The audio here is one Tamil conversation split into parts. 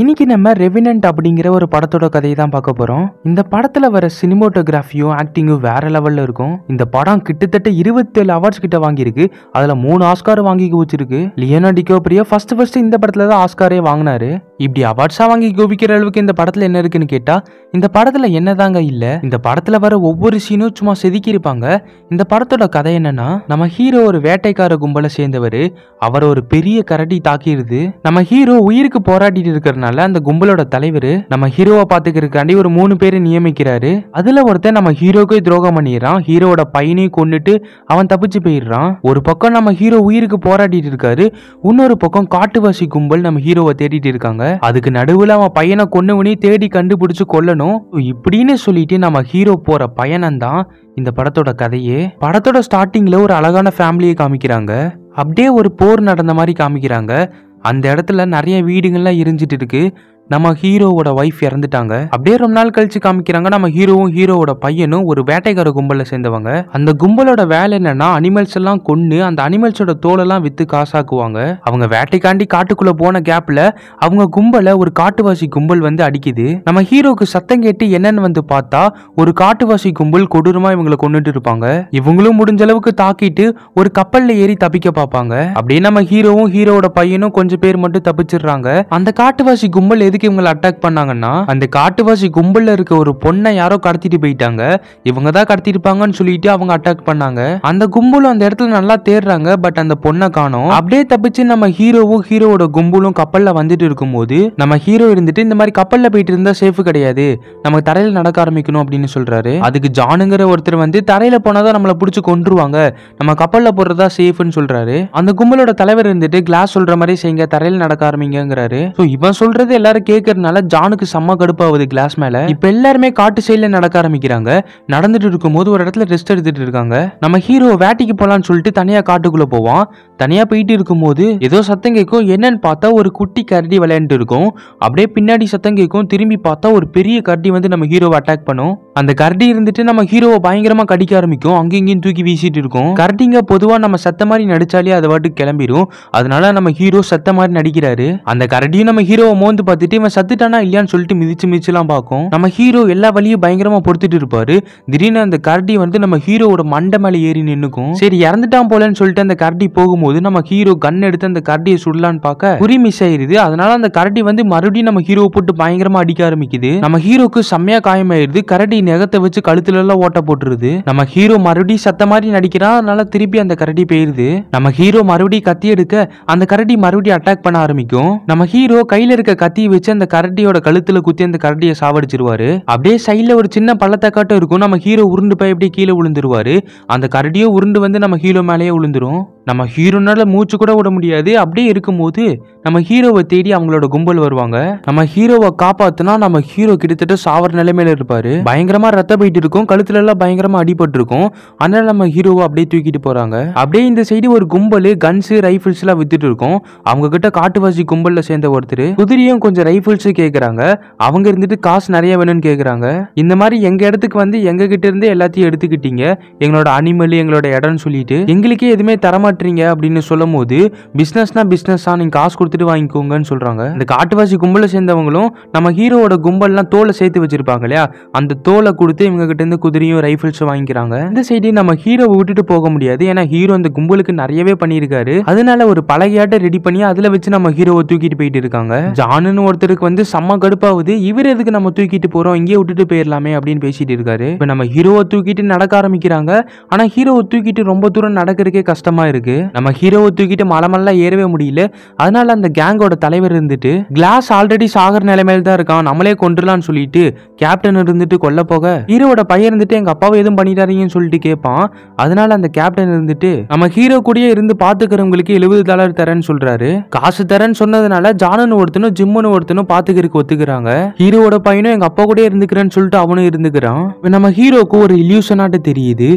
இன்னைக்கு நம்ம ரெவினன்ட் அப்படிங்கிற ஒரு படத்தோட கதையை தான் பார்க்க போறோம் இந்த படத்துல வர சினிமோட்டோகிராஃபியும் ஆக்டிங்கும் வேற லெவல்ல இருக்கும் இந்த படம் கிட்டத்தட்ட இருபத்தேழு அவார்ட்ஸ் கிட்ட வாங்கியிருக்கு அதுல மூணு ஆஸ்கார் வாங்கி வச்சிருக்கு லியோனா டிகோப்ரியோ ஃபர்ஸ்ட் ஃபர்ஸ்ட் இந்த படத்துல தான் ஆஸ்காரே வாங்கினாரு இப்படி அவார்ட்ஸா வாங்கி கோபிக்கிற அளவுக்கு இந்த படத்தில் என்ன இருக்குன்னு கேட்டால் இந்த படத்தில் என்னதாங்க இல்லை இந்த படத்தில் வர ஒவ்வொரு சீனும் சும்மா செதுக்கியிருப்பாங்க இந்த படத்தோட கதை என்னன்னா நம்ம ஹீரோ ஒரு வேட்டைக்கார கும்பலை சேர்ந்தவர் அவரை ஒரு பெரிய கரடி தாக்கிடுது நம்ம ஹீரோ உயிருக்கு போராடிட்டு இருக்கிறதுனால அந்த கும்பலோட தலைவர் நம்ம ஹீரோவை பாத்துக்கிறதுக்காண்டி ஒரு மூணு பேரை நியமிக்கிறாரு அதில் ஒருத்தன் நம்ம ஹீரோக்கே துரோகம் பண்ணிடுறான் ஹீரோவோட பையனையும் கொண்டுட்டு அவன் தப்பிச்சு போயிடுறான் ஒரு பக்கம் நம்ம ஹீரோ உயிருக்கு போராடிட்டு இருக்காரு இன்னொரு பக்கம் காட்டுவாசி கும்பல் நம்ம ஹீரோவை தேடிட்டு இருக்காங்க அதுக்கு நடுவுல அவன் பையனை கொன்னவனே தேடி கண்டுபிடிச்சு கொல்லணும் இப்படின்னு சொல்லிட்டு நம்ம ஹீரோ போற பயணம் தான் இந்த படத்தோட கதையே படத்தோட ஸ்டார்டிங்ல ஒரு அழகான ஃபேமிலியை காமிக்கிறாங்க அப்படியே ஒரு போர் நடந்த மாதிரி காமிக்கிறாங்க அந்த இடத்துல நிறைய வீடுங்கள்லாம் இருந்துட்டு இருக்கு நம்ம ஹீரோவோட ஒய்ஃப் இறந்துட்டாங்க அப்படியே ரொம்ப நாள் கழிச்சு காமிக்கிறாங்க நம்ம ஹீரோவும் ஹீரோவோட பையனும் ஒரு வேட்டைக்கார கும்பல சேர்ந்தவங்க அந்த கும்பலோட வேலை என்னன்னா அனிமல்ஸ் எல்லாம் கொண்டு அந்த அனிமல்ஸோட தோலெல்லாம் வித்து காசாக்குவாங்க அவங்க வேட்டைக்காண்டி காட்டுக்குள்ள போன கேப்ல அவங்க கும்பல ஒரு காட்டுவாசி கும்பல் வந்து அடிக்குது நம்ம ஹீரோக்கு சத்தம் கேட்டு என்னன்னு வந்து பார்த்தா ஒரு காட்டுவாசி கும்பல் கொடூரமா இவங்களை கொண்டுட்டு இருப்பாங்க இவங்களும் முடிஞ்ச அளவுக்கு தாக்கிட்டு ஒரு கப்பல்ல ஏறி தப்பிக்க பார்ப்பாங்க அப்படியே நம்ம ஹீரோவும் ஹீரோவோட பையனும் கொஞ்சம் பேர் மட்டும் தப்பிச்சிடுறாங்க அந்த காட்டுவாசி கும்பல் எதுக்கு இவங்களை அட்டாக் பண்ணாங்கன்னா அந்த காட்டுவாசி கும்பல்ல இருக்க ஒரு பொண்ணை யாரோ கடத்திட்டு போயிட்டாங்க இவங்க தான் கடத்திருப்பாங்கன்னு சொல்லிட்டு அவங்க அட்டாக் பண்ணாங்க அந்த கும்பலும் அந்த இடத்துல நல்லா தேடுறாங்க பட் அந்த பொண்ணை காணும் அப்படியே தப்பிச்சு நம்ம ஹீரோவும் ஹீரோவோட கும்பலும் கப்பல்ல வந்துட்டு இருக்கும்போது நம்ம ஹீரோ இருந்துட்டு இந்த மாதிரி கப்பல்ல போயிட்டு இருந்தா சேஃப் கிடையாது நம்ம தரையில நடக்க ஆரம்பிக்கணும் அப்படின்னு சொல்றாரு அதுக்கு ஜானுங்கிற ஒருத்தர் வந்து தரையில போனாதான் நம்மளை பிடிச்சி கொண்டுருவாங்க நம்ம கப்பல்ல போடுறதா சேஃப்னு சொல்றாரு அந்த கும்பலோட தலைவர் இருந்துட்டு கிளாஸ் சொல்ற மாதிரி செய்யுங்க தரையில நடக்க ஆரம்பிங்கிறாரு இவன் சொல்றது எல்லாரும் இதெல்லாம் கேட்கறதுனால ஜானுக்கு செம்ம கடுப்பாகுது கிளாஸ் மேல இப்ப எல்லாருமே காட்டு சைட்ல நடக்க ஆரம்பிக்கிறாங்க நடந்துட்டு போது ஒரு இடத்துல ரெஸ்ட் எடுத்துட்டு இருக்காங்க நம்ம ஹீரோ வேட்டிக்கு போலாம்னு சொல்லிட்டு தனியா காட்டுக்குள்ள போவான் தனியா போயிட்டு இருக்கும்போது ஏதோ சத்தம் கேட்கும் என்னன்னு பார்த்தா ஒரு குட்டி கரடி விளையாண்டு இருக்கும் அப்படியே பின்னாடி சத்தம் கேட்கும் திரும்பி பார்த்தா ஒரு பெரிய கரடி வந்து நம்ம ஹீரோவை அட்டாக் பண்ணும் அந்த கரடி இருந்துட்டு நம்ம ஹீரோவை பயங்கரமா கடிக்க ஆரம்பிக்கும் அங்கேயும் தூக்கி வீசிட்டு இருக்கும் கரடிங்க பொதுவா நம்ம சத்த மாதிரி நடிச்சாலே அது வாட்டுக்கு கிளம்பிடும் அதனால நம்ம ஹீரோ சத்த மாதிரி நடிக்கிறாரு அந்த கரடியும் நம்ம ஹீரோவை மோந்து பார்த்துட்டு பட் இவன் சத்துட்டானா இல்லையான்னு சொல்லிட்டு மிதிச்சு மிதிச்சுலாம் பார்க்கும் நம்ம ஹீரோ எல்லா வழியும் பயங்கரமா பொறுத்துட்டு இருப்பாரு திடீர்னு அந்த கரடி வந்து நம்ம ஹீரோவோட மண்டை மேல ஏறி நின்னுக்கும் சரி இறந்துட்டான் போலன்னு சொல்லிட்டு அந்த கரடி போகும்போது நம்ம ஹீரோ கன் எடுத்து அந்த கரடியை சுடலான்னு பார்க்க குறி மிஸ் ஆயிருது அதனால அந்த கரடி வந்து மறுபடியும் நம்ம ஹீரோ போட்டு பயங்கரமா அடிக்க ஆரம்பிக்குது நம்ம ஹீரோக்கு செம்மையா காயமாயிருது கரடி நெகத்தை வச்சு கழுத்துல எல்லாம் ஓட்ட போட்டுருது நம்ம ஹீரோ மறுபடியும் சத்த மாதிரி நடிக்கிறான் அதனால திருப்பி அந்த கரடி போயிருது நம்ம ஹீரோ மறுபடியும் கத்தி எடுக்க அந்த கரடி மறுபடியும் அட்டாக் பண்ண ஆரம்பிக்கும் நம்ம ஹீரோ கையில இருக்க கத்தியை வச்சு வச்சு அந்த கரடியோட கழுத்துல குத்தி அந்த கரடியை சாவடிச்சிருவாரு அப்படியே சைட்ல ஒரு சின்ன பள்ளத்தக்காட்டம் இருக்கும் நம்ம ஹீரோ உருண்டு போய் அப்படியே கீழே விழுந்துருவாரு அந்த கரடியோ உருண்டு வந்து நம்ம ஹீரோ மேலேயே விழுந்துரும் நம்ம ஹீரோனால மூச்சு கூட விட முடியாது அப்படியே இருக்கும்போது நம்ம ஹீரோவை தேடி அவங்களோட கும்பல் வருவாங்க நம்ம ஹீரோவை காப்பாத்தினா நம்ம ஹீரோ கிட்டத்தட்ட சாவர நிலைமையில இருப்பாரு பயங்கரமா ரத்த போயிட்டு இருக்கும் கழுத்துல எல்லாம் பயங்கரமா அடிபட்டு இருக்கும் அதனால நம்ம ஹீரோவை அப்படியே தூக்கிட்டு போறாங்க அப்படியே இந்த சைடு ஒரு கும்பல் கன்ஸ் ரைஃபிள்ஸ் எல்லாம் வித்துட்டு இருக்கும் அவங்க கிட்ட காட்டுவாசி கும்பல்ல சேர்ந்த ஒருத்தர் குதிரையும் கொஞ்சம் ரைஃபிள்ஸும் கேட்குறாங்க அவங்க இருந்துட்டு காசு நிறைய வேணும்னு கேட்குறாங்க இந்த மாதிரி எங்கள் இடத்துக்கு வந்து எங்ககிட்ட இருந்து எல்லாத்தையும் எடுத்துக்கிட்டீங்க எங்களோட அனிமல் எங்களோட இடம்னு சொல்லிட்டு எங்களுக்கே எதுவுமே தரமாட்டீங்க அப்படின்னு சொல்லும் போது பிஸ்னஸ்னா பிஸ்னஸ் தான் நீங்கள் காசு கொடுத்துட்டு வாங்கிக்கோங்கன்னு சொல்கிறாங்க இந்த காட்டுவாசி கும்பலை சேர்ந்தவங்களும் நம்ம ஹீரோவோட கும்பல்லாம் தோலை சேர்த்து வச்சிருப்பாங்க இல்லையா அந்த தோலை கொடுத்து இவங்க கிட்ட இருந்து குதிரையும் ரைஃபிள்ஸும் வாங்கிக்கிறாங்க இந்த சைடு நம்ம ஹீரோவை விட்டுட்டு போக முடியாது ஏன்னா ஹீரோ அந்த கும்பலுக்கு நிறையவே பண்ணியிருக்காரு அதனால ஒரு பழகையாட்டை ரெடி பண்ணி அதில் வச்சு நம்ம ஹீரோவை தூக்கிட்டு போயிட்டு இருக்காங்க ஜானுன்னு ஒருத்தர் ஒருத்தருக்கு வந்து செம்ம கடுப்பாகுது இவர் எதுக்கு நம்ம தூக்கிட்டு போறோம் இங்கேயே விட்டுட்டு போயிடலாமே அப்படின்னு பேசிட்டு இருக்காரு இப்போ நம்ம ஹீரோவை தூக்கிட்டு நடக்க ஆரம்பிக்கிறாங்க ஆனால் ஹீரோவை தூக்கிட்டு ரொம்ப தூரம் நடக்கிறதுக்கே கஷ்டமா இருக்கு நம்ம ஹீரோவை தூக்கிட்டு மலை மலைலாம் ஏறவே முடியல அதனால அந்த கேங்கோட தலைவர் இருந்துட்டு கிளாஸ் ஆல்ரெடி சாகர நிலைமையில தான் இருக்கான் நம்மளே கொண்டுலான்னு சொல்லிட்டு கேப்டன் இருந்துட்டு கொல்ல போக ஹீரோட பையன் இருந்துட்டு எங்க அப்பாவை எதுவும் பண்ணிட்டாரீங்கன்னு சொல்லிட்டு கேட்பான் அதனால அந்த கேப்டன் இருந்துட்டு நம்ம ஹீரோ கூடயே இருந்து பாத்துக்கிறவங்களுக்கு எழுபது டாலர் தரேன்னு சொல்றாரு காசு தரேன்னு சொன்னதுனால ஜானன் ஒருத்தனும் ஜிம்முன்னு ஒருத்தனும் ஒருத்தனும் பாத்துக்கிறதுக்கு ஒத்துக்கிறாங்க ஹீரோட பையனும் எங்க அப்பா கூட இருந்துக்கிறேன்னு சொல்லிட்டு அவனும் இருந்துக்கிறான் நம்ம ஹீரோக்கு ஒரு இல்யூஷனாட்ட தெரியுது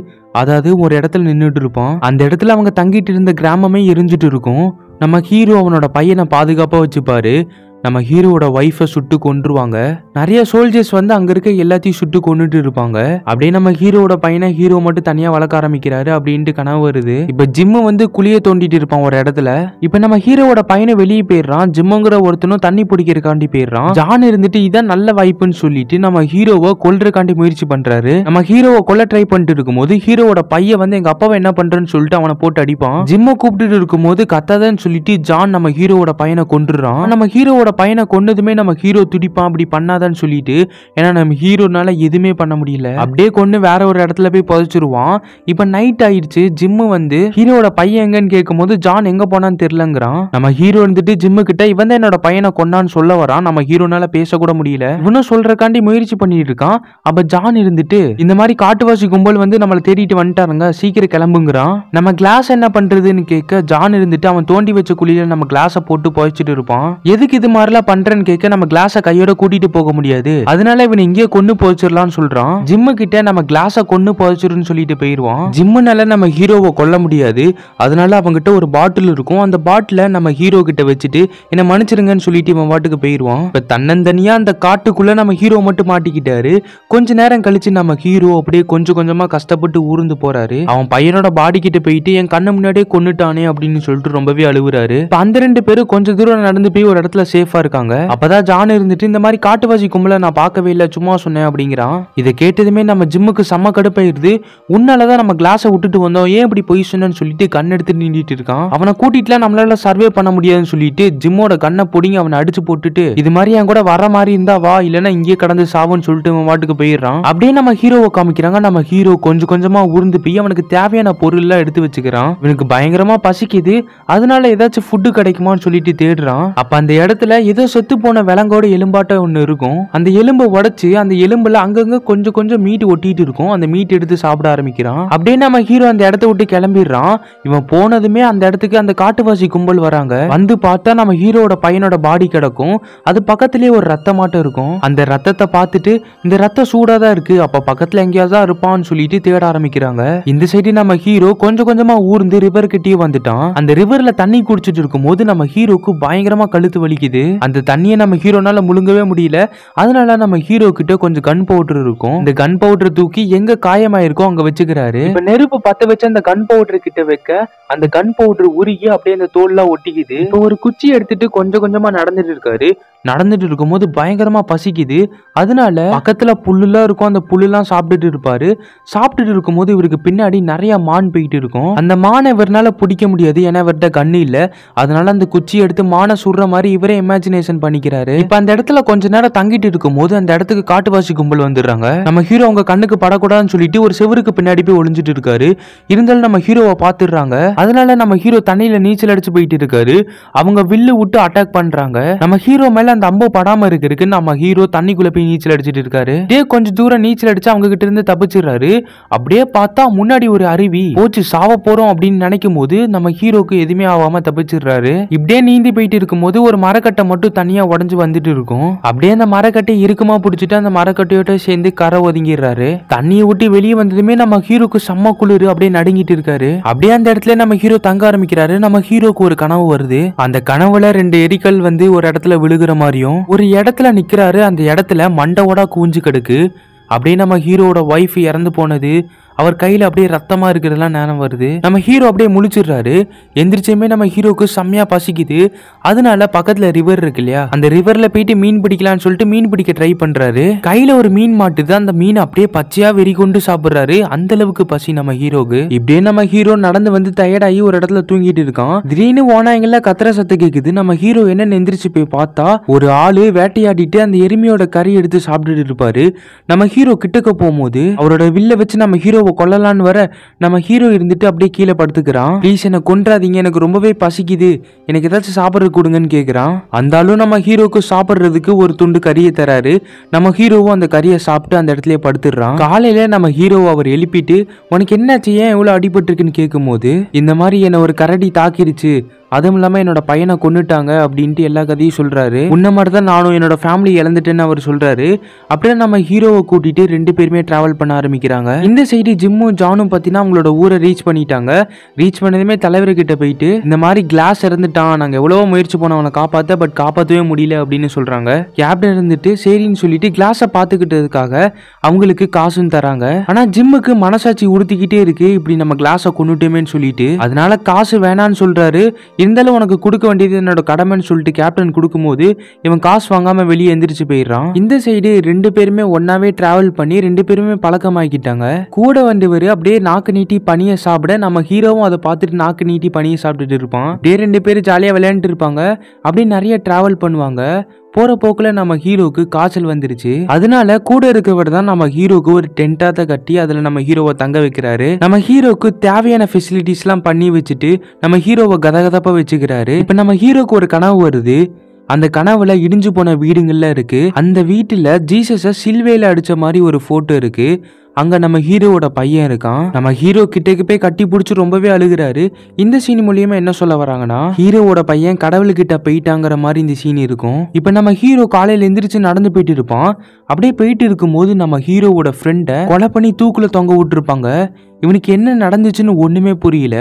அதாவது ஒரு இடத்துல நின்றுட்டு இருப்பான் அந்த இடத்துல அவங்க தங்கிட்டு இருந்த கிராமமே எரிஞ்சிட்டு இருக்கும் நம்ம ஹீரோ அவனோட பையனை பாதுகாப்பாக வச்சுப்பாரு நம்ம ஹீரோவோட ஒய்ஃபை சுட்டு கொண்டுருவாங்க நிறைய சோல்ஜர்ஸ் வந்து அங்க இருக்க எல்லாத்தையும் சுட்டு கொண்டுட்டு இருப்பாங்க அப்படியே நம்ம ஹீரோவோட பையனை ஹீரோ மட்டும் தனியா வளர்க்க ஆரம்பிக்கிறாரு அப்படின்ட்டு கனவு வருது இப்ப ஜிம் வந்து குளிய தோண்டிட்டு இருப்பான் ஒரு இடத்துல இப்ப நம்ம ஹீரோவோட பையனை வெளியே போயிடுறான் ஜிம்முங்கிற ஒருத்தனும் தண்ணி பிடிக்கிறக்காண்டி போயிடுறான் ஜான் இருந்துட்டு இதான் நல்ல வாய்ப்புன்னு சொல்லிட்டு நம்ம ஹீரோவை கொல்றக்காண்டி முயற்சி பண்றாரு நம்ம ஹீரோவை கொல்ல ட்ரை பண்ணிட்டு இருக்கும்போது ஹீரோட பையன் வந்து எங்க அப்பாவை என்ன பண்றேன்னு சொல்லிட்டு அவனை போட்டு அடிப்பான் ஜிம்மை இருக்கும் இருக்கும்போது கத்தாதன்னு சொல்லிட்டு ஜான் நம்ம ஹீரோவோட பையனை கொண்டுறான் நம்ம ஹீரோவோட நம்மளோட பையனை கொண்டதுமே நம்ம ஹீரோ துடிப்பான் அப்படி பண்ணாதான்னு சொல்லிட்டு ஏன்னா நம்ம ஹீரோனால எதுவுமே பண்ண முடியல அப்படியே கொண்டு வேற ஒரு இடத்துல போய் புதைச்சிருவான் இப்போ நைட் ஆயிடுச்சு ஜிம்மு வந்து ஹீரோட பையன் எங்கன்னு கேட்கும்போது ஜான் எங்க போனான்னு தெரியலங்கிறான் நம்ம ஹீரோ இருந்துட்டு ஜிம்மு கிட்ட இவன் தான் என்னோட பையனை கொண்டான்னு சொல்ல வரான் நம்ம ஹீரோனால பேசக்கூட முடியல இவனும் சொல்றக்காண்டி முயற்சி பண்ணிட்டு இருக்கான் அப்ப ஜான் இருந்துட்டு இந்த மாதிரி காட்டுவாசி கும்பல் வந்து நம்மளை தேடிட்டு வந்துட்டாருங்க சீக்கிரம் கிளம்புங்கிறான் நம்ம கிளாஸ் என்ன பண்றதுன்னு கேட்க ஜான் இருந்துட்டு அவன் தோண்டி வச்ச குழியில நம்ம கிளாஸை போட்டு புதைச்சிட்டு இருப்பான் எதுக்கு இது மாதிரிலாம் பண்றேன்னு கேட்க நம்ம கிளாஸை கையோட கூட்டிட்டு போக முடியாது அதனால இவன் இங்கேயே கொண்டு போச்சிடலாம்னு சொல்றான் ஜிம்மு கிட்ட நம்ம கிளாஸ கொண்டு போச்சிருன்னு சொல்லிட்டு போயிருவான் ஜிம்முனால நம்ம ஹீரோவை கொல்ல முடியாது அதனால அவங்ககிட்ட ஒரு பாட்டில் இருக்கும் அந்த பாட்டில நம்ம ஹீரோ கிட்ட வச்சுட்டு என்ன மன்னிச்சிருங்கன்னு சொல்லிட்டு இவன் பாட்டுக்கு போயிருவான் இப்ப தன்னந்தனியா அந்த காட்டுக்குள்ள நம்ம ஹீரோ மட்டும் மாட்டிக்கிட்டாரு கொஞ்ச நேரம் கழிச்சு நம்ம ஹீரோ அப்படியே கொஞ்சம் கொஞ்சமா கஷ்டப்பட்டு ஊர்ந்து போறாரு அவன் பையனோட பாடி கிட்ட போயிட்டு என் கண்ணு முன்னாடியே கொண்டுட்டானே அப்படின்னு சொல்லிட்டு ரொம்பவே அழுகுறாரு அந்த ரெண்டு பேரும் கொஞ்சம் தூரம் நடந்து போய் ஒரு இடத்துல சேஃப் சேஃபா இருக்காங்க அப்பதான் ஜான் இருந்துட்டு இந்த மாதிரி காட்டுவாசி கும்பல நான் பார்க்கவே இல்லை சும்மா சொன்னேன் அப்படிங்கிறான் இதை கேட்டதுமே நம்ம ஜிம்முக்கு செம்ம கடுப்பாயிருது உன்னாலதான் நம்ம கிளாஸை விட்டுட்டு வந்தோம் ஏன் இப்படி போய் சொன்னு சொல்லிட்டு கண் எடுத்து நீண்டிட்டு இருக்கான் அவனை கூட்டிட்டுலாம் நம்மளால சர்வே பண்ண முடியாதுன்னு சொல்லிட்டு ஜிம்மோட கண்ணை பொடிங்க அவனை அடிச்சு போட்டுட்டு இது மாதிரி என் கூட வர மாதிரி இருந்தா வா இல்லைன்னா இங்கே கடந்து சாவுன்னு சொல்லிட்டு அவன் வாட்டுக்கு போயிடுறான் அப்படியே நம்ம ஹீரோவை காமிக்கிறாங்க நம்ம ஹீரோ கொஞ்சம் கொஞ்சமா உருந்து போய் அவனுக்கு தேவையான பொருள் எல்லாம் எடுத்து வச்சுக்கிறான் இவனுக்கு பயங்கரமா பசிக்குது அதனால ஏதாச்சும் ஃபுட்டு கிடைக்குமான்னு சொல்லிட்டு தேடுறான் அப்ப அந்த இடத்துல ஏதோ செத்து போன விலங்கோட எலும்பாட்டம் ஒன்று இருக்கும் அந்த எலும்பை உடச்சி அந்த எலும்புல அங்கங்க கொஞ்சம் கொஞ்சம் மீட்டு ஒட்டிட்டு இருக்கும் அந்த மீட் எடுத்து சாப்பிட ஆரம்பிக்கிறான் அப்படியே நம்ம ஹீரோ அந்த இடத்த விட்டு கிளம்பிடுறான் இவன் போனதுமே அந்த இடத்துக்கு அந்த காட்டுவாசி கும்பல் வராங்க வந்து பார்த்தா நம்ம ஹீரோட பையனோட பாடி கிடக்கும் அது பக்கத்துலயே ஒரு ரத்த மாட்டம் இருக்கும் அந்த ரத்தத்தை பார்த்துட்டு இந்த ரத்தம் சூடா தான் இருக்கு அப்ப பக்கத்துல எங்கேயாவது தான் இருப்பான்னு சொல்லிட்டு தேட ஆரம்பிக்கிறாங்க இந்த சைடு நம்ம ஹீரோ கொஞ்சம் கொஞ்சமா ஊர்ந்து ரிவர் கிட்டேயே வந்துட்டான் அந்த ரிவர்ல தண்ணி குடிச்சிட்டு இருக்கும் போது நம்ம ஹீரோக்கு பயங்கரமா கழுத்து வலிக்குது அந்த தண்ணியை நம்ம ஹீரோனால முழுங்கவே முடியல அதனால நம்ம ஹீரோ கிட்ட கொஞ்சம் கன் பவுடர் இருக்கும் இந்த கன் பவுடர் தூக்கி எங்க காயமாயிருக்கோ அங்க வச்சுக்கிறாரு இப்ப நெருப்பு பத்த வச்சு அந்த கன் பவுடர் கிட்ட வைக்க அந்த கன் பவுடர் உருகி அப்படியே அந்த தோல்லாம் ஒட்டிக்குது இப்போ ஒரு குச்சி எடுத்துட்டு கொஞ்சம் கொஞ்சமா நடந்துட்டு இருக்காரு நடந்துட்டு இருக்கும்போது பயங்கரமா பசிக்குது அதனால பக்கத்துல புல்லுலாம் இருக்கும் அந்த புல்லுலாம் சாப்பிட்டுட்டு இருப்பாரு சாப்பிட்டுட்டு இருக்கும்போது இவருக்கு பின்னாடி நிறைய மான் போயிட்டு இருக்கும் அந்த மானை இவரால் பிடிக்க முடியாது ஏன்னா இவர்கிட்ட கண்ணு இல்லை அதனால அந்த குச்சி எடுத்து மானை சுடுற மாதிரி இவரே இமேஜினேஷன் பண்ணிக்கிறாரு இப்ப அந்த இடத்துல கொஞ்ச நேரம் தங்கிட்டு இருக்கும் போது அந்த இடத்துக்கு காட்டுவாசி கும்பல் வந்துடுறாங்க நம்ம ஹீரோ அவங்க கண்ணுக்கு படக்கூடாதுன்னு சொல்லிட்டு ஒரு செவருக்கு பின்னாடி போய் ஒளிஞ்சிட்டு இருக்காரு இருந்தாலும் நம்ம ஹீரோவை பாத்துடுறாங்க அதனால நம்ம ஹீரோ தண்ணியில நீச்சல் அடிச்சு போயிட்டு இருக்காரு அவங்க வில்லு விட்டு அட்டாக் பண்றாங்க நம்ம ஹீரோ மேல அந்த அம்போ படாம இருக்கிறதுக்கு நம்ம ஹீரோ தண்ணிக்குள்ள போய் நீச்சல் அடிச்சிட்டு இருக்காரு டே கொஞ்சம் தூரம் நீச்சல் அடிச்சு அவங்க கிட்ட இருந்து தப்பிச்சிடுறாரு அப்படியே பார்த்தா முன்னாடி ஒரு அருவி போச்சு சாவ போறோம் அப்படின்னு நினைக்கும் போது நம்ம ஹீரோக்கு எதுவுமே ஆகாம தப்பிச்சிடுறாரு இப்படியே நீந்தி போயிட்டு இருக்கும் போது ஒரு மரக்கட்ட மட்டும் தனியாக உடஞ்சி வந்துட்டு இருக்கும் அப்படியே அந்த மரக்கட்டை இருக்குமா பிடிச்சிட்டு அந்த மரக்கட்டையோட சேர்ந்து கரை ஒதுங்கிடுறாரு தண்ணியை விட்டு வெளியே வந்ததுமே நம்ம ஹீரோக்கு செம்ம குளிர் அப்படியே நடுங்கிட்டு இருக்காரு அப்படியே அந்த இடத்துல நம்ம ஹீரோ தங்க ஆரம்பிக்கிறாரு நம்ம ஹீரோக்கு ஒரு கனவு வருது அந்த கனவுல ரெண்டு எரிக்கல் வந்து ஒரு இடத்துல விழுகிற மாதிரியும் ஒரு இடத்துல நிக்கிறாரு அந்த இடத்துல மண்டவோட கூஞ்சு கிடக்கு அப்படியே நம்ம ஹீரோட ஒய்ஃப் இறந்து போனது அவர் கையில் அப்படியே ரத்தமாக இருக்கிறதெல்லாம் நேரம் வருது நம்ம ஹீரோ அப்படியே முழிச்சிடுறாரு எந்திரிச்சுமே நம்ம ஹீரோக்கு செம்மையாக பசிக்குது அதனால பக்கத்தில் ரிவர் இருக்கு இல்லையா அந்த ரிவரில் போயிட்டு மீன் பிடிக்கலாம்னு சொல்லிட்டு மீன் பிடிக்க ட்ரை பண்ணுறாரு கையில் ஒரு மீன் மாட்டுது அந்த மீன் அப்படியே பச்சையாக வெறி கொண்டு சாப்பிட்றாரு அந்த அளவுக்கு பசி நம்ம ஹீரோக்கு இப்படியே நம்ம ஹீரோ நடந்து வந்து டயர்டாகி ஒரு இடத்துல தூங்கிட்டு இருக்கான் திடீர்னு ஓனாயங்கள கத்திர சத்து கேட்குது நம்ம ஹீரோ என்ன நெந்திரிச்சு போய் பார்த்தா ஒரு ஆளு வேட்டையாடிட்டு அந்த எருமையோட கறி எடுத்து சாப்பிட்டுட்டு இருப்பாரு நம்ம ஹீரோ கிட்டக்க போகும்போது அவரோட வில்ல வச்சு நம்ம ஹீரோ ஹீரோவை கொல்லலான்னு வர நம்ம ஹீரோ இருந்துட்டு அப்படியே கீழே படுத்துக்கிறான் ப்ளீஸ் என்னை கொன்றாதீங்க எனக்கு ரொம்பவே பசிக்குது எனக்கு ஏதாச்சும் சாப்பிட்றது கொடுங்கன்னு கேட்குறான் அந்தாலும் நம்ம ஹீரோக்கு சாப்பிட்றதுக்கு ஒரு துண்டு கறியை தராரு நம்ம ஹீரோவும் அந்த கறியை சாப்பிட்டு அந்த இடத்துல படுத்துடுறான் காலையில நம்ம ஹீரோவை அவர் எழுப்பிட்டு உனக்கு என்னாச்சு ஏன் எவ்வளோ அடிபட்டுருக்குன்னு கேட்கும்போது இந்த மாதிரி என்னை ஒரு கரடி தாக்கிருச்சு அதுவும் இல்லாமல் என்னோட பையனை கொண்டுட்டாங்க அப்படின்ட்டு எல்லா கதையும் சொல்கிறாரு உன்ன மாதிரி தான் நானும் என்னோட ஃபேமிலி இழந்துட்டேன்னு அவர் சொல்கிறாரு அப்படியே நம்ம ஹீரோவை கூட்டிகிட்டு ரெண்டு பேருமே ட்ராவல் பண்ண ஆரம்பிக்கிறாங்க இந்த சைடு ஜிம்மும் ஜானும் பார்த்தீங்கன்னா அவங்களோட ஊரை ரீச் பண்ணிட்டாங்க ரீச் பண்ணதுமே தலைவர்கிட்ட போயிட்டு இந்த மாதிரி கிளாஸ் இறந்துட்டான் நாங்கள் எவ்வளவு முயற்சி போனோம் அவனை காப்பாற்ற பட் காப்பாற்றவே முடியல அப்படின்னு சொல்கிறாங்க கேப்டன் இருந்துட்டு சரின்னு சொல்லிட்டு கிளாஸை பார்த்துக்கிட்டதுக்காக அவங்களுக்கு காசும் தராங்க ஆனால் ஜிம்முக்கு மனசாட்சி உடுத்திக்கிட்டே இருக்கு இப்படி நம்ம கிளாஸை கொண்டுட்டோமேன்னு சொல்லிட்டு அதனால காசு வேணான்னு சொல்கிறாரு இருந்தாலும் உனக்கு கொடுக்க வேண்டியது என்னோட கடமைன்னு சொல்லிட்டு கேப்டன் கொடுக்கும்போது இவன் காசு வாங்காமல் வெளியே எந்திரிச்சு போயிடுறான் இந்த சைடு ரெண்டு பேருமே ஒன்னாவே டிராவல் பண்ணி ரெண்டு பேருமே பழக்கமாக்கிட்டாங்க கூட வந்தவர் அப்படியே நாக்கு நீட்டி பனியை சாப்பிட நம்ம ஹீரோவும் அதை பார்த்துட்டு நாக்கு நீட்டி பனியை சாப்பிட்டுட்டு இருப்பான் அப்படியே ரெண்டு பேரும் ஜாலியாக விளையாண்டுட்டு இருப்பாங்க அப்படியே நிறைய டிராவல் பண்ணுவாங்க போற போக்குல நம்ம ஹீரோக்கு காய்ச்சல் வந்துருச்சு அதனால கூட இருக்கவர் தான் நம்ம ஹீரோக்கு ஒரு டென்ட்டாத்த கட்டி அதுல நம்ம ஹீரோவை தங்க வைக்கிறாரு நம்ம ஹீரோக்கு தேவையான பெசிலிட்டிஸ் எல்லாம் பண்ணி வச்சுட்டு நம்ம ஹீரோவை கதகதப்பா வச்சுக்கிறாரு இப்ப நம்ம ஹீரோக்கு ஒரு கனவு வருது அந்த கனவுல இடிஞ்சு போன வீடுங்கள்ல இருக்கு அந்த வீட்டுல ஜீசஸ சில்வேல அடிச்ச மாதிரி ஒரு போட்டோ இருக்கு அங்க நம்ம ஹீரோவோட பையன் இருக்கான் நம்ம ஹீரோ கிட்டக்கு போய் கட்டி பிடிச்சி ரொம்பவே அழுகிறாரு இந்த சீன் மூலியமா என்ன சொல்ல வராங்கன்னா ஹீரோவோட பையன் கடவுள் கிட்ட போயிட்டாங்கிற மாதிரி இந்த சீன் இருக்கும் இப்ப நம்ம ஹீரோ காலையில எந்திரிச்சு நடந்து போயிட்டு இருப்பான் அப்படியே போயிட்டு இருக்கும்போது நம்ம ஹீரோவோட ஃப்ரெண்டை கொலை பண்ணி தூக்குல தொங்க விட்டுருப்பாங்க இவனுக்கு என்ன நடந்துச்சுன்னு ஒன்றுமே புரியல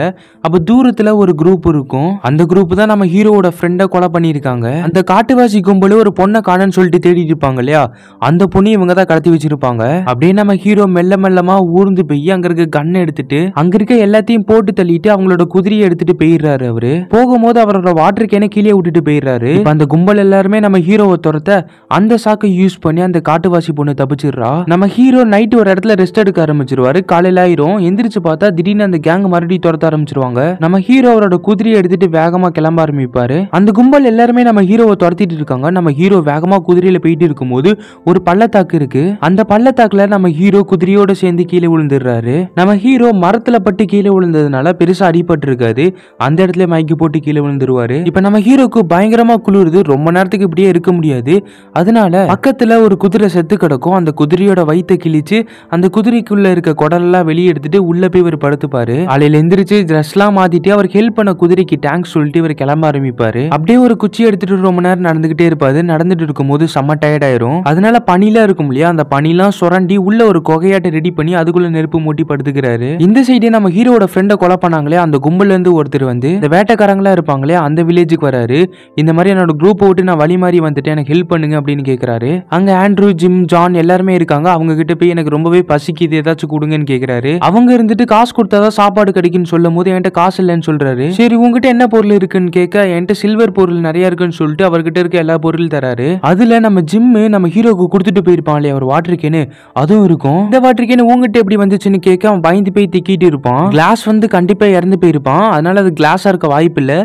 அப்போ தூரத்தில் ஒரு குரூப் இருக்கும் அந்த குரூப் தான் நம்ம ஹீரோவோட ஃப்ரெண்டை கொலை பண்ணியிருக்காங்க அந்த காட்டுவாசி கும்பல ஒரு பொண்ணை காணன்னு சொல்லிட்டு தேடிட்டு இருப்பாங்க இல்லையா அந்த பொண்ணு இவங்க தான் கடத்தி வச்சிருப்பாங்க அப்படியே நம்ம ஹீரோ மேல மெல்ல மெல்லமாக ஊர்ந்து போய் அங்க இருக்க கன் எடுத்துட்டு அங்கே இருக்க எல்லாத்தையும் போட்டு தள்ளிட்டு அவங்களோட குதிரையை எடுத்துட்டு போயிடுறாரு அவரு போகும்போது அவரோட வாட்டர் கேனை கீழே விட்டுட்டு போயிடுறாரு அந்த கும்பல் எல்லாருமே நம்ம ஹீரோவை துரத்த அந்த சாக்கை யூஸ் பண்ணி அந்த காட்டுவாசி பொண்ணு தப்பிச்சிடுறா நம்ம ஹீரோ நைட்டு ஒரு இடத்துல ரெஸ்ட் எடுக்க ஆரம்பிச்சிருவாரு காலையில ஆயிரும் எந்திரிச்சு பார்த்தா திடீர்னு அந்த கேங் மறுபடியும் துரத்த ஆரம்பிச்சிருவாங்க நம்ம ஹீரோ அவரோட குதிரையை எடுத்துட்டு வேகமா கிளம்ப ஆரம்பிப்பாரு அந்த கும்பல் எல்லாருமே நம்ம ஹீரோவை துரத்திட்டு இருக்காங்க நம்ம ஹீரோ வேகமா குதிரையில போயிட்டு இருக்கும்போது ஒரு பள்ளத்தாக்கு இருக்கு அந்த பள்ளத்தாக்குல நம்ம ஹீரோ குதிரை த்ரீயோட சேர்ந்து கீழே விழுந்துடுறாரு நம்ம ஹீரோ மரத்துல பட்டு கீழே விழுந்ததுனால பெருசா அடிபட்டு இருக்காது அந்த இடத்துல மயக்கி போட்டு கீழே விழுந்துருவாரு இப்ப நம்ம ஹீரோக்கு பயங்கரமா குளிருது ரொம்ப நேரத்துக்கு இப்படியே இருக்க முடியாது அதனால பக்கத்துல ஒரு குதிரை செத்து கிடக்கும் அந்த குதிரையோட வயித்த கிழிச்சு அந்த குதிரைக்குள்ள இருக்க குடலெல்லாம் வெளியே எடுத்துட்டு உள்ள போய் இவர் படுத்துப்பாரு அலையில எந்திரிச்சு ட்ரெஸ்லாம் மாத்திட்டு அவர் ஹெல்ப் பண்ண குதிரைக்கு டேங்க்ஸ் சொல்லிட்டு இவர் கிளம்ப ஆரம்பிப்பாரு அப்படியே ஒரு குச்சி எடுத்துட்டு ரொம்ப நேரம் நடந்துகிட்டே இருப்பாரு நடந்துட்டு இருக்கும்போது செம்ம டயர்ட் ஆயிரும் அதனால பனிலாம் இருக்கும் இல்லையா அந்த பனிலாம் சுரண்டி உள்ள ஒரு குகையா விளையாட்டை ரெடி பண்ணி அதுக்குள்ள நெருப்பு மூட்டி படுத்துக்கிறாரு இந்த சைடே நம்ம ஹீரோட ஃப்ரெண்டை கொலை பண்ணாங்களே அந்த கும்பல்ல இருந்து ஒருத்தர் வந்து இந்த வேட்டைக்காரங்களா இருப்பாங்களே அந்த வில்லேஜுக்கு வராரு இந்த மாதிரி என்னோட குரூப் விட்டு நான் வழி மாறி வந்துட்டு எனக்கு ஹெல்ப் பண்ணுங்க அப்படின்னு கேட்கிறாரு அங்க ஆண்ட்ரூ ஜிம் ஜான் எல்லாருமே இருக்காங்க அவங்க கிட்ட போய் எனக்கு ரொம்பவே பசிக்குது ஏதாச்சும் கொடுங்கன்னு கேட்கிறாரு அவங்க இருந்துட்டு காசு கொடுத்தாதான் சாப்பாடு கிடைக்குன்னு சொல்லும் போது என்கிட்ட காசு இல்லைன்னு சொல்றாரு சரி உங்ககிட்ட என்ன பொருள் இருக்குன்னு கேட்க என்கிட்ட சில்வர் பொருள் நிறைய இருக்குன்னு சொல்லிட்டு அவர்கிட்ட இருக்க எல்லா பொருளும் தராரு அதுல நம்ம ஜிம்மு நம்ம ஹீரோக்கு கொடுத்துட்டு போயிருப்பாங்களே அவர் ஒரு அதுவும் இருக்கும் இந்த காப்பாற்றிக்கேன்னு உங்ககிட்ட எப்படி வந்துச்சுன்னு கேட்க அவன் பயந்து போய் திக்கிட்டு இருப்பான் கிளாஸ் வந்து கண்டிப்பா இறந்து போயிருப்பான் அதனால அது கிளாஸா இருக்க வாய்ப்பு இல்லை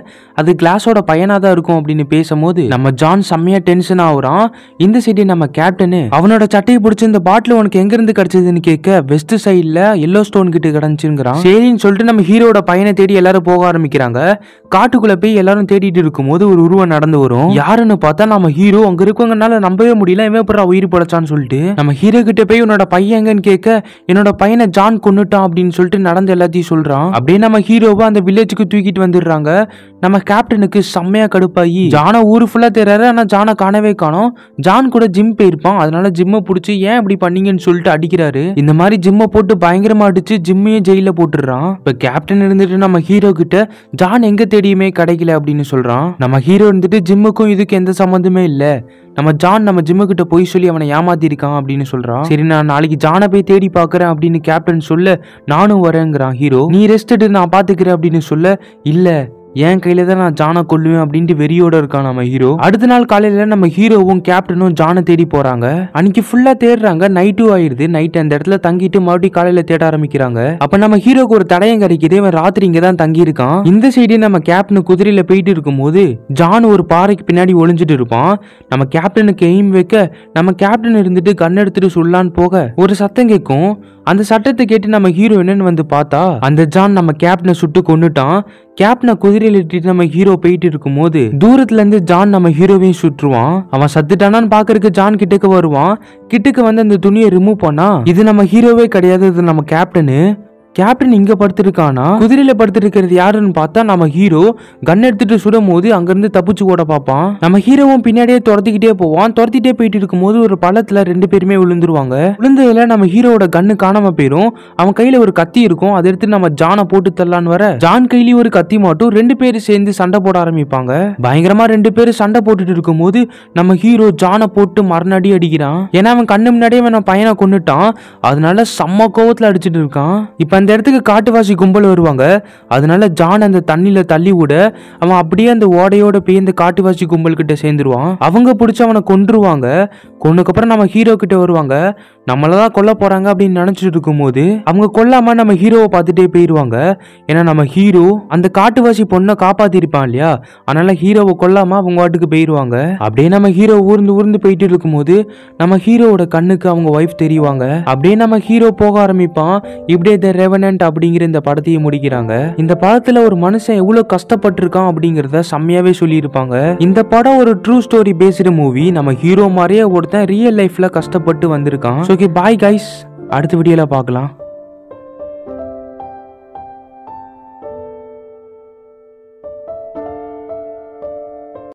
அது கிளாஸோட பையனா தான் இருக்கும் அப்படின்னு பேசும்போது நம்ம ஜான் செம்மையா டென்ஷன் ஆகுறான் இந்த சைடு நம்ம கேப்டனு அவனோட சட்டையை பிடிச்சி இந்த பாட்டில் உனக்கு எங்க இருந்து கிடைச்சதுன்னு கேட்க வெஸ்ட் சைட்ல எல்லோ ஸ்டோன் கிட்ட கிடைச்சுங்கிறான் சரின்னு சொல்லிட்டு நம்ம ஹீரோட பையனை தேடி எல்லாரும் போக ஆரம்பிக்கிறாங்க காட்டுக்குள்ள போய் எல்லாரும் தேடிட்டு இருக்கும்போது ஒரு உருவம் நடந்து வரும் யாருன்னு பார்த்தா நம்ம ஹீரோ அங்க இருக்கவங்கனால நம்பவே முடியல இவன் உயிர் படைச்சான்னு சொல்லிட்டு நம்ம ஹீரோ கிட்ட போய் உன்னோட பையன் எங்கன்னு கேட்க என்னோட பையனை ஜான் கொண்டுட்டான் அப்படின்னு சொல்லிட்டு நடந்த எல்லாத்தையும் சொல்றான் அப்படியே நம்ம ஹீரோவை அந்த வில்லேஜுக்கு தூக்கிட்டு வந்துடுறாங்க நம்ம கேப்டனுக்கு செம்மையா கடுப்பாகி ஜானை ஊர் ஃபுல்லா தெரியாரு ஆனா ஜானை காணவே காணும் ஜான் கூட ஜிம் போயிருப்பான் அதனால ஜிம்மை பிடிச்சி ஏன் இப்படி பண்ணீங்கன்னு சொல்லிட்டு அடிக்கிறாரு இந்த மாதிரி ஜிம்மை போட்டு பயங்கரமா அடிச்சு ஜிம்மையும் ஜெயில போட்டுறான் இப்ப கேப்டன் இருந்துட்டு நம்ம ஹீரோ கிட்ட ஜான் எங்க தேடியுமே கிடைக்கல அப்படின்னு சொல்றான் நம்ம ஹீரோ இருந்துட்டு ஜிம்முக்கும் இதுக்கு எந்த சம்மந்தமே இல்லை நம்ம ஜான் நம்ம ஜிம்மு கிட்ட போய் சொல்லி அவனை இருக்கான் அப்படின்னு சொல்கிறான் சரி நான் நாளைக்கு ஜானை போய் தேடி பார்க்குறேன் அப்படின்னு கேப்டன் சொல்ல நானும் வரேங்கிறான் ஹீரோ நீ ரெஸ்ட் நான் பாத்துக்கிறேன் அப்படின்னு சொல்ல இல்லை என் கையில தான் நான் ஜானை கொல்லுவேன் அப்படின்ட்டு வெறியோட இருக்கான் நம்ம ஹீரோ அடுத்த நாள் காலையில நம்ம ஹீரோவும் கேப்டனும் ஜானை தேடி போறாங்க அன்னைக்கு ஃபுல்லா தேடுறாங்க நைட்டும் ஆயிடுது நைட் அந்த இடத்துல தங்கிட்டு மறுபடியும் காலையில தேட ஆரம்பிக்கிறாங்க அப்ப நம்ம ஹீரோக்கு ஒரு தடயம் கிடைக்குது இவன் ராத்திரி இங்க தான் தங்கி இருக்கான் இந்த சைடு நம்ம கேப்டன் குதிரையில போயிட்டு இருக்கும்போது ஜான் ஒரு பாறைக்கு பின்னாடி ஒளிஞ்சிட்டு இருப்பான் நம்ம கேப்டனுக்கு எய்ம் வைக்க நம்ம கேப்டன் இருந்துட்டு கண் எடுத்துட்டு சொல்லான்னு போக ஒரு சத்தம் கேட்கும் அந்த சட்டத்தை கேட்டு நம்ம ஹீரோ என்னன்னு வந்து பார்த்தா அந்த ஜான் நம்ம கேப்டனை சுட்டு கொண்டுட்டான் கேப்டனை குதிரையில இட்டு நம்ம ஹீரோ போயிட்டு இருக்கும் போது தூரத்துல இருந்து ஜான் நம்ம ஹீரோவையும் சுற்றுவான் அவன் சத்துட்டானான்னு பாக்குறதுக்கு ஜான் கிட்டக்கு வருவான் கிட்டக்கு வந்து அந்த துணியை ரிமூவ் பண்ணா இது நம்ம ஹீரோவே கிடையாது இது நம்ம கேப்டனு கேப்டன் இங்க படுத்திருக்கானா குதிரையில படுத்திருக்கிறது யாருன்னு பார்த்தா நம்ம ஹீரோ கன் எடுத்துட்டு சுடும் போது அங்கிருந்து தப்பிச்சு ஓட பார்ப்பான் நம்ம ஹீரோவும் பின்னாடியே துரத்திக்கிட்டே போவான் துரத்திட்டே போயிட்டு இருக்கும்போது ஒரு பள்ளத்துல ரெண்டு பேருமே விழுந்துருவாங்க விழுந்ததுல நம்ம ஹீரோவோட கண்ணு காணாம போயிரும் அவன் கையில ஒரு கத்தி இருக்கும் அதை எடுத்து நம்ம ஜானை போட்டு தரலான்னு வர ஜான் கையிலயும் ஒரு கத்தி மாட்டும் ரெண்டு பேரும் சேர்ந்து சண்டை போட ஆரம்பிப்பாங்க பயங்கரமா ரெண்டு பேரும் சண்டை போட்டுட்டு இருக்கும்போது நம்ம ஹீரோ ஜானை போட்டு மரணடி அடிக்கிறான் ஏன்னா அவன் கண்ணு முன்னாடியே அவன் பையனை கொண்டுட்டான் அதனால செம்ம கோவத்துல அடிச்சிட்டு இருக்கான் இப்ப அந்த இடத்துக்கு காட்டுவாசி கும்பல் வருவாங்க அதனால ஜான் அந்த தண்ணியில தள்ளி விட அவன் அப்படியே அந்த ஓடையோட போய் அந்த காட்டுவாசி கும்பல் கிட்ட சேர்ந்துருவான் அவங்க பிடிச்சி அவனை கொன்றுருவாங்க கொண்டுக்கப்புறம் நம்ம ஹீரோ கிட்ட வருவாங்க நம்மள தான் கொல்ல போறாங்க அப்படின்னு நினைச்சிட்டு இருக்கும்போது அவங்க கொல்லாம நம்ம ஹீரோவை பார்த்துட்டே போயிடுவாங்க ஏன்னா நம்ம ஹீரோ அந்த காட்டுவாசி பொண்ணை காப்பாத்திருப்பான் இல்லையா அதனால ஹீரோவை கொல்லாம அவங்க வாட்டுக்கு போயிடுவாங்க அப்படியே நம்ம ஹீரோ ஊர்ந்து ஊர்ந்து போயிட்டு இருக்கும்போது நம்ம ஹீரோவோட கண்ணுக்கு அவங்க ஒய்ஃப் தெரியுவாங்க அப்படியே நம்ம ஹீரோ போக ஆரம்பிப்பான் இப்படியே த ரெவனன்ட் அப்படிங்கிற இந்த படத்தையே முடிக்கிறாங்க இந்த படத்துல ஒரு மனுஷன் எவ்வளவு கஷ்டப்பட்டிருக்கான் அப்படிங்கிறத செம்மையாவே சொல்லியிருப்பாங்க இந்த படம் ஒரு ட்ரூ ஸ்டோரி பேசுகிற மூவி நம்ம ஹீரோ மாதிரியே ஒருத்தன் ரியல் லைஃப்ல கஷ்டப்பட்டு வந்திருக்கான் ஓகே பாய் கைஸ் அடுத்த வீடியோவில் பார்க்கலாம்